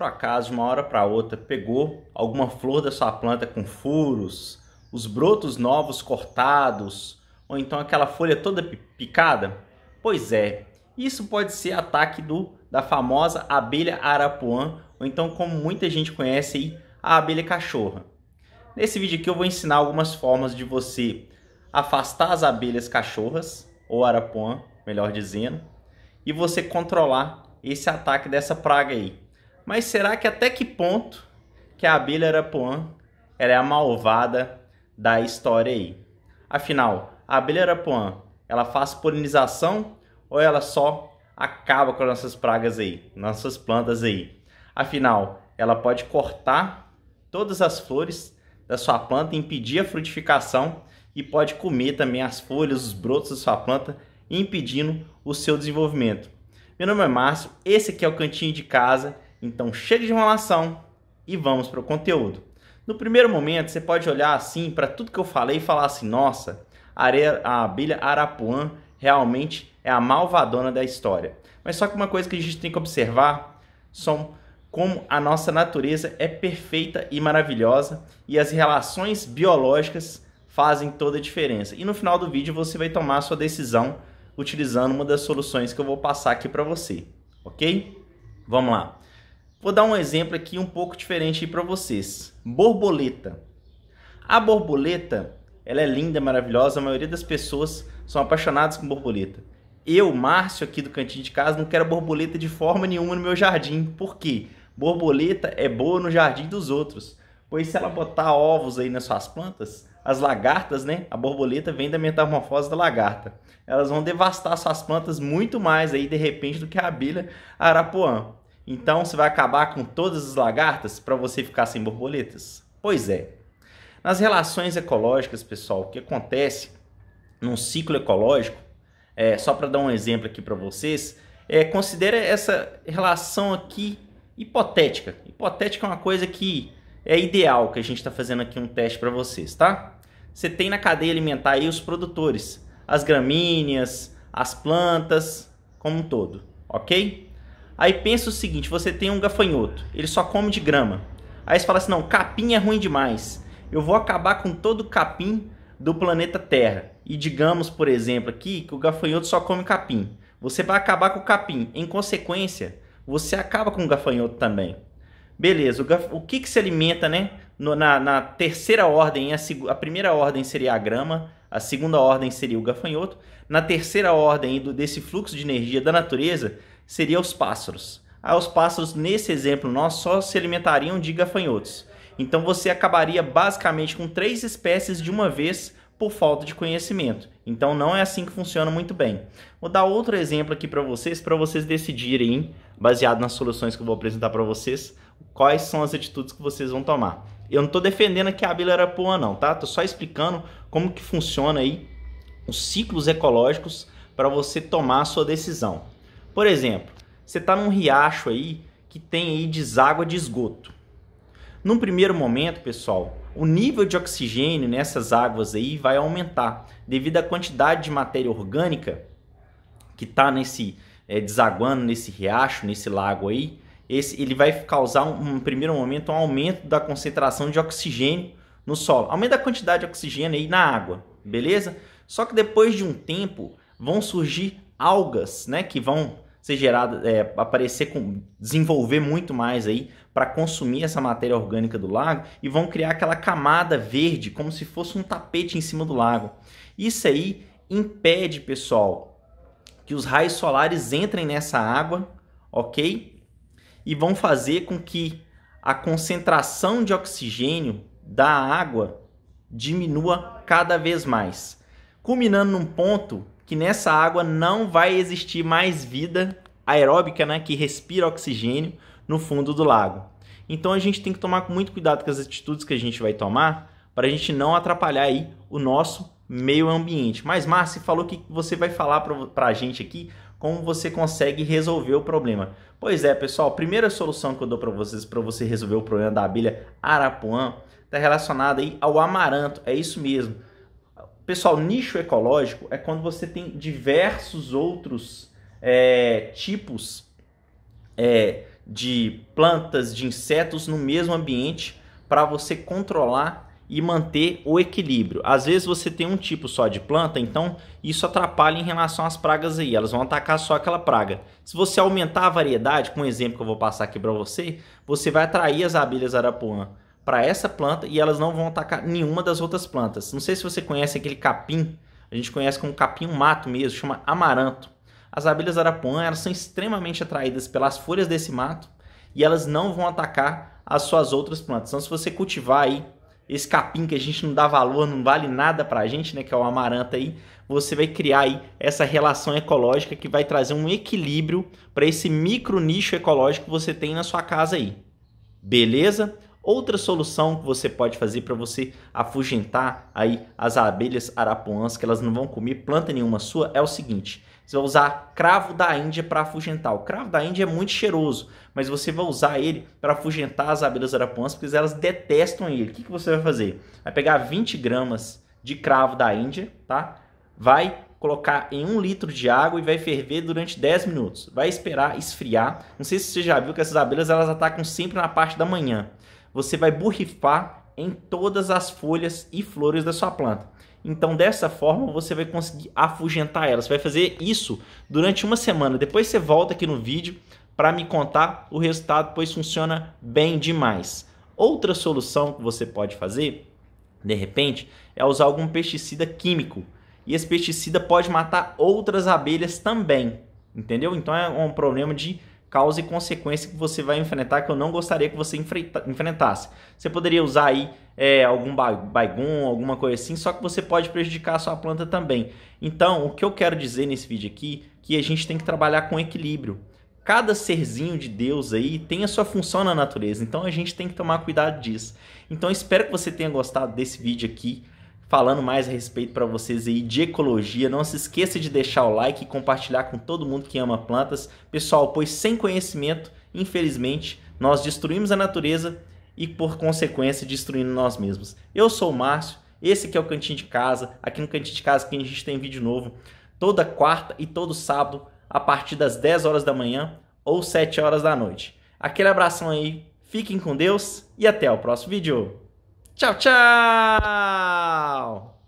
por acaso, uma hora para outra, pegou alguma flor da sua planta com furos, os brotos novos cortados, ou então aquela folha toda picada? Pois é, isso pode ser ataque do da famosa abelha arapuã, ou então como muita gente conhece aí, a abelha cachorra. Nesse vídeo aqui eu vou ensinar algumas formas de você afastar as abelhas cachorras, ou arapuã, melhor dizendo, e você controlar esse ataque dessa praga aí. Mas será que até que ponto que a abelha Arapuã ela é a malvada da história aí? Afinal, a abelha Arapuã, ela faz polinização ou ela só acaba com as nossas pragas aí, nossas plantas aí? Afinal, ela pode cortar todas as flores da sua planta, impedir a frutificação e pode comer também as folhas, os brotos da sua planta, impedindo o seu desenvolvimento. Meu nome é Márcio, esse aqui é o Cantinho de Casa então chega de enrolação e vamos para o conteúdo. No primeiro momento, você pode olhar assim para tudo que eu falei e falar assim: nossa, a, abelha arapuã realmente é a malvadona da história. Mas só que uma coisa que a gente tem que observar são como a nossa natureza é perfeita e maravilhosa e as relações biológicas fazem toda a diferença. E no final do vídeo você vai tomar a sua decisão utilizando uma das soluções que eu vou passar aqui para você, ok? Vamos lá. Vou dar um exemplo aqui um pouco diferente para vocês. Borboleta. A borboleta, ela é linda, é maravilhosa, a maioria das pessoas são apaixonadas com borboleta. Eu, Márcio, aqui do cantinho de casa, não quero borboleta de forma nenhuma no meu jardim. Por quê? Borboleta é boa no jardim dos outros, pois se ela botar ovos aí nas suas plantas, as lagartas, né? A borboleta vem da metamorfose da lagarta. Elas vão devastar suas plantas muito mais aí de repente do que a abelha arapuã. Então você vai acabar com todas as lagartas para você ficar sem borboletas? Pois é. Nas relações ecológicas, pessoal, o que acontece num ciclo ecológico, é, só para dar um exemplo aqui para vocês, é, considera essa relação aqui hipotética. Hipotética é uma coisa que é ideal, que a gente está fazendo aqui um teste para vocês, tá? Você tem na cadeia alimentar aí os produtores, as gramíneas, as plantas, como um todo, ok? Aí pensa o seguinte: você tem um gafanhoto, ele só come de grama. Aí você fala assim: não, capim é ruim demais. Eu vou acabar com todo o capim do planeta Terra. E digamos, por exemplo, aqui que o gafanhoto só come capim. Você vai acabar com o capim. Em consequência, você acaba com o gafanhoto também. Beleza, o, gaf... o que, que se alimenta, né? No, na, na, terceira ordem, a, seg... a primeira ordem seria a grama, a segunda ordem seria o gafanhoto. Na terceira ordem do, desse fluxo de energia da natureza, seria os pássaros. Ah, os pássaros, nesse exemplo nós só se alimentariam de gafanhotos. Então você acabaria basicamente com três espécies de uma vez por falta de conhecimento. Então não é assim que funciona muito bem. Vou dar outro exemplo aqui para vocês, para vocês decidirem, baseado nas soluções que eu vou apresentar para vocês, quais são as atitudes que vocês vão tomar. Eu não estou defendendo que a abelha era boa não, tá? Tô só explicando como que funciona aí os ciclos ecológicos para você tomar a sua decisão. Por exemplo, você está num riacho aí que tem aí deságua de esgoto. Num primeiro momento, pessoal, o nível de oxigênio nessas águas aí vai aumentar devido à quantidade de matéria orgânica que está nesse é, desaguando nesse riacho, nesse lago aí. Esse, ele vai causar um, um primeiro momento um aumento da concentração de oxigênio no solo, aumenta a quantidade de oxigênio aí na água, beleza? Só que depois de um tempo vão surgir algas, né, que vão ser geradas, é, aparecer com, desenvolver muito mais aí para consumir essa matéria orgânica do lago e vão criar aquela camada verde como se fosse um tapete em cima do lago. Isso aí impede, pessoal, que os raios solares entrem nessa água, ok? E vão fazer com que a concentração de oxigênio da água diminua cada vez mais, culminando num ponto que nessa água não vai existir mais vida aeróbica, né, que respira oxigênio no fundo do lago. Então a gente tem que tomar muito cuidado com as atitudes que a gente vai tomar para a gente não atrapalhar aí o nosso meio ambiente. Mas Márcio falou que você vai falar para a gente aqui como você consegue resolver o problema. Pois é, pessoal, a primeira solução que eu dou para vocês para você resolver o problema da abelha arapuã está relacionada aí ao amaranto. É isso mesmo. Pessoal, nicho ecológico é quando você tem diversos outros é, tipos é, de plantas, de insetos no mesmo ambiente para você controlar e manter o equilíbrio. Às vezes você tem um tipo só de planta, então isso atrapalha em relação às pragas aí, elas vão atacar só aquela praga. Se você aumentar a variedade, com um exemplo que eu vou passar aqui para você, você vai atrair as abelhas arapuã para essa planta e elas não vão atacar nenhuma das outras plantas. Não sei se você conhece aquele capim, a gente conhece como capim mato mesmo, chama amaranto. As abelhas arapuã elas são extremamente atraídas pelas folhas desse mato e elas não vão atacar as suas outras plantas. Então se você cultivar aí esse capim que a gente não dá valor, não vale nada para a gente, né, que é o amaranto aí, você vai criar aí essa relação ecológica que vai trazer um equilíbrio para esse micro nicho ecológico que você tem na sua casa aí. Beleza? Outra solução que você pode fazer para você afugentar aí as abelhas arapuãs, que elas não vão comer planta nenhuma sua, é o seguinte: você vai usar cravo da Índia para afugentar. O cravo da Índia é muito cheiroso, mas você vai usar ele para afugentar as abelhas arapuãs, porque elas detestam ele. O que, que você vai fazer? Vai pegar 20 gramas de cravo da Índia, tá? Vai colocar em um litro de água e vai ferver durante 10 minutos. Vai esperar esfriar. Não sei se você já viu que essas abelhas elas atacam sempre na parte da manhã você vai borrifar em todas as folhas e flores da sua planta. Então, dessa forma, você vai conseguir afugentar elas. Você vai fazer isso durante uma semana. Depois você volta aqui no vídeo para me contar o resultado, pois funciona bem demais. Outra solução que você pode fazer, de repente, é usar algum pesticida químico. E esse pesticida pode matar outras abelhas também, entendeu? Então é um problema de causa e consequência que você vai enfrentar que eu não gostaria que você enfrentasse. Você poderia usar aí é, algum baigum, alguma coisa assim, só que você pode prejudicar a sua planta também. Então, o que eu quero dizer nesse vídeo aqui que a gente tem que trabalhar com equilíbrio. Cada serzinho de Deus aí tem a sua função na natureza, então a gente tem que tomar cuidado disso. Então, espero que você tenha gostado desse vídeo aqui falando mais a respeito para vocês aí de ecologia. Não se esqueça de deixar o like e compartilhar com todo mundo que ama plantas. Pessoal, pois sem conhecimento, infelizmente, nós destruímos a natureza e por consequência destruindo nós mesmos. Eu sou o Márcio, esse aqui é o Cantinho de Casa. Aqui no Cantinho de Casa que a gente tem vídeo novo toda quarta e todo sábado a partir das 10 horas da manhã ou 7 horas da noite. Aquele abração aí, fiquem com Deus e até o próximo vídeo. Tchau, tchau!